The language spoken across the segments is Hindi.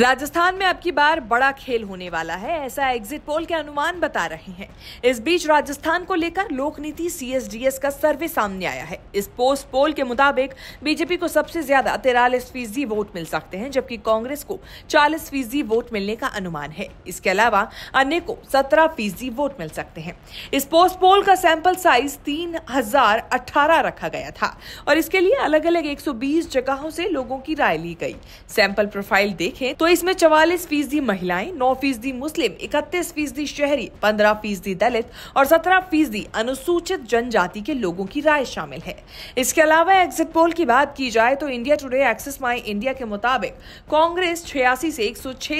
राजस्थान में अब की बार बड़ा खेल होने वाला है ऐसा एग्जिट पोल के अनुमान बता रहे हैं इस बीच राजस्थान को लेकर लोक नीति सीएसडीएस का सर्वे सामने आया है इस पोस्ट पोल के मुताबिक बीजेपी को सबसे ज्यादा तिरालीस फीसदी वोट मिल सकते हैं जबकि कांग्रेस को 40 फीसदी वोट मिलने का अनुमान है इसके अलावा अन्य को सत्रह फीसदी वोट मिल सकते हैं इस पोस्ट पोल का सैंपल साइज तीन रखा गया था और इसके लिए अलग अलग एक जगहों से लोगों की राय ली गई सैंपल प्रोफाइल देखें तो इसमें चवालीस फीसदी महिलाएं नौ फीसदी मुस्लिम इकतीस फीसदी शहरी पंद्रह फीसदी दलित और सत्रह फीसदी अनुसूचित जनजाति के लोगों की राय शामिल है इसके अलावा एग्जिट पोल की बात की जाए तो India Today Axis My India के मुताबिक कांग्रेस छियासी से एक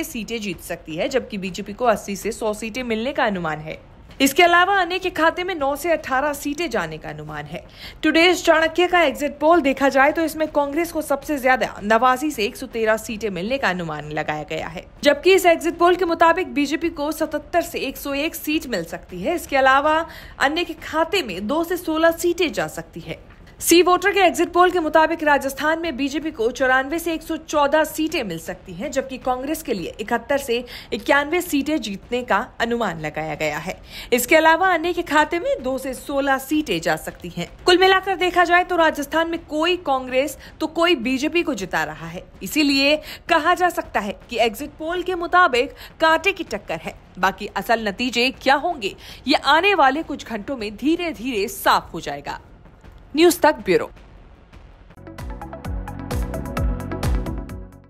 सीटें जीत सकती है जबकि बीजेपी को अस्सी से सौ सीटें मिलने का अनुमान है इसके अलावा अन्य के खाते में 9 से 18 सीटें जाने का अनुमान है टुडेज चाणक्य का एग्जिट पोल देखा जाए तो इसमें कांग्रेस को सबसे ज्यादा नवासी से 113 सीटें मिलने का अनुमान लगाया गया है जबकि इस एग्जिट पोल के मुताबिक बीजेपी को 77 से 101 सीट मिल सकती है इसके अलावा अन्य के खाते में दो से सोलह सीटें जा सकती है सी वोटर के एग्जिट पोल के मुताबिक राजस्थान में बीजेपी को चौरानवे से 114 सीटें मिल सकती हैं जबकि कांग्रेस के लिए इकहत्तर से इक्यानवे सीटें जीतने का अनुमान लगाया गया है इसके अलावा अन्य के खाते में 2 से 16 सीटें जा सकती हैं कुल मिलाकर देखा जाए तो राजस्थान में कोई कांग्रेस तो कोई बीजेपी को जिता रहा है इसीलिए कहा जा सकता है की एग्जिट पोल के मुताबिक कांटे की टक्कर है बाकी असल नतीजे क्या होंगे ये आने वाले कुछ घंटों में धीरे धीरे साफ हो जाएगा News Tech Bureau.